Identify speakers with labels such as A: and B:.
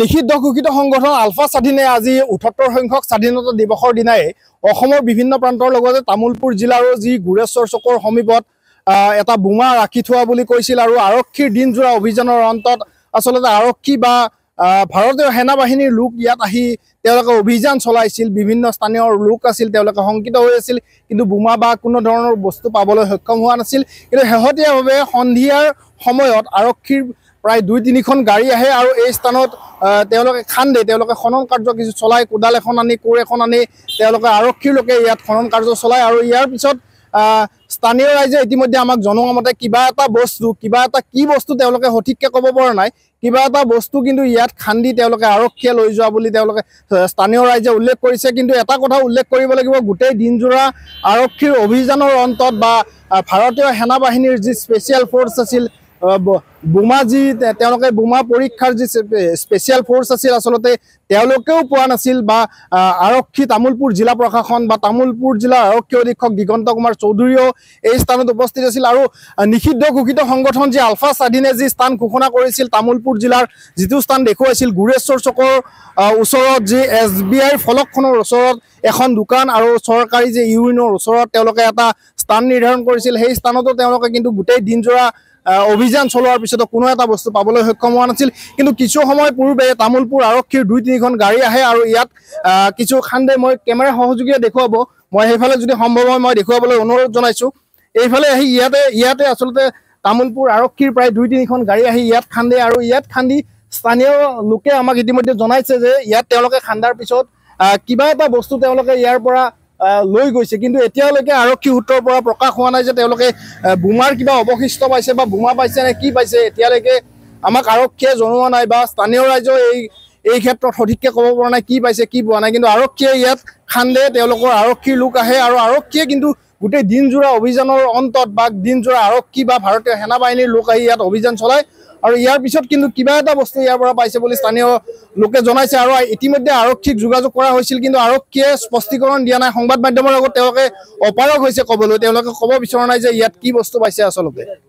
A: নিষিদ্ধ ঘোষিত সংগঠন আলফা স্বাধীনে আজি উঠত্তৰ সংখ্যক স্বাধীনতা দিৱসৰ দিনাই অসমৰ বিভিন্ন প্ৰান্তৰ লগতে তামোলপুৰ জিলাৰো যি গুৰেশ্বৰ চকৰ সমীপত এটা বোমা ৰাখি থোৱা বুলি কৈছিল আৰু আৰক্ষীৰ দিনযোৰা অভিযানৰ অন্তত আচলতে আৰক্ষী বা ভাৰতীয় সেনা বাহিনীৰ লোক ইয়াত আহি তেওঁলোকে অভিযান চলাইছিল বিভিন্ন স্থানীয় লোক আছিল তেওঁলোকে শংকিত হৈ আছিল কিন্তু বোমা বা কোনো ধৰণৰ বস্তু পাবলৈ সক্ষম হোৱা নাছিল কিন্তু শেহতীয়াভাৱে সন্ধিয়াৰ সময়ত আৰক্ষীৰ প্ৰায় দুই তিনিখন গাড়ী আহে আৰু এই স্থানত তেওঁলোকে খান্দে তেওঁলোকে খনন কাৰ্য কিছু চলায় কোদাল এখন আনি কোৰ এখন আনি তেওঁলোকে আৰক্ষীৰ লোকে ইয়াত খনন কাৰ্য চলায় আৰু ইয়াৰ পিছত স্থানীয় ৰাইজে ইতিমধ্যে আমাক জনোৱা মতে কিবা এটা বস্তু কিবা এটা কি বস্তু তেওঁলোকে সঠিককৈ ক'ব পৰা নাই কিবা এটা বস্তু কিন্তু ইয়াত খান্দি তেওঁলোকে আৰক্ষীয়ে লৈ যোৱা বুলি তেওঁলোকে স্থানীয় ৰাইজে উল্লেখ কৰিছে কিন্তু এটা কথা উল্লেখ কৰিব লাগিব গোটেই দিনজোৰা আৰক্ষীৰ অভিযানৰ অন্তত বা ভাৰতীয় সেনা বাহিনীৰ যি স্পেচিয়েল ফ'ৰ্চ আছিল বোমা যি তেওঁলোকে বোমা পৰীক্ষাৰ যি স্পেচিয়েল ফৰ্চ আছিল আচলতে তেওঁলোকেও পোৱা নাছিল বা আৰক্ষী তামোলপুৰ জিলা প্ৰশাসন বা তামোলপুৰ জিলাৰ আৰক্ষী অধীক্ষক দিগন্ত কুমাৰ চৌধুৰীয়েও এই স্থানত উপস্থিত আছিল আৰু নিষিদ্ধ ঘোষিত সংগঠন যি আলফা স্বাধীনে যি স্থান ঘোষণা কৰিছিল তামোলপুৰ জিলাৰ যিটো স্থান দেখুৱাইছিল গুৰেশ্বৰ চকৰ ওচৰত যি এছ বি আইৰ ফলকখনৰ ওচৰত এখন দোকান আৰু চৰকাৰী যি ইউনিয়নৰ ওচৰত তেওঁলোকে এটা স্থান নিৰ্ধাৰণ কৰিছিল সেই স্থানতো তেওঁলোকে কিন্তু গোটেই দিনজোৰা অভিযান চলোৱাৰ পিছতো কোনো এটা বস্তু পাবলৈ সক্ষম হোৱা নাছিল কিন্তু কিছু সময় পূৰ্বে তামোলপুৰ আৰক্ষীৰ দুই তিনিখন গাড়ী আহে আৰু ইয়াত কিছু খান্দে মই কেমেৰা সহযোগীয়ে দেখুৱাব মই সেইফালে যদি সম্ভৱ হয় মই দেখুৱাবলৈ অনুৰোধ জনাইছো এইফালে আহি ইয়াতে ইয়াতে আচলতে তামোলপুৰ আৰক্ষীৰ প্ৰায় দুই তিনিখন গাড়ী আহি ইয়াত খান্দে আৰু ইয়াত খান্দি স্থানীয় লোকে আমাক ইতিমধ্যে জনাইছে যে ইয়াত তেওঁলোকে খান্দাৰ পিছত কিবা এটা বস্তু তেওঁলোকে ইয়াৰ পৰা লৈ গৈছে কিন্তু এতিয়ালৈকে আৰক্ষী সূত্ৰৰ পৰা প্ৰকাশ হোৱা নাই যে তেওঁলোকে বোমাৰ কিবা অৱশিষ্ট পাইছে বা বোমা পাইছে নে কি পাইছে এতিয়ালৈকে আমাক আৰক্ষীয়ে জনোৱা নাই বা স্থানীয় ৰাইজৰ এই এই ক্ষেত্ৰত সঠিককে ক'ব পৰা নাই কি পাইছে কি পোৱা নাই কিন্তু আৰক্ষীয়ে ইয়াত খান্দে তেওঁলোকৰ আৰক্ষীৰ লোক আহে আৰু আৰক্ষীয়ে কিন্তু গোটেই দিনজোৰা অভিযানৰ অন্তত বা দিনজোৰা আৰক্ষী বা ভাৰতীয় সেনা বাহিনীৰ লোক আহি ইয়াত অভিযান চলায় আৰু ইয়াৰ পিছত কিন্তু কিবা এটা বস্তু ইয়াৰ পৰা পাইছে বুলি স্থানীয় লোকে জনাইছে আৰু ইতিমধ্যে আৰক্ষীক যোগাযোগ কৰা হৈছিল কিন্তু আৰক্ষীয়ে স্পষ্টীকৰণ দিয়া নাই সংবাদ মাধ্যমৰ লগত তেওঁলোকে অপাৰগ হৈছে ক'বলৈ তেওঁলোকে ক'ব বিচৰা নাই যে ইয়াত কি বস্তু পাইছে আচলতে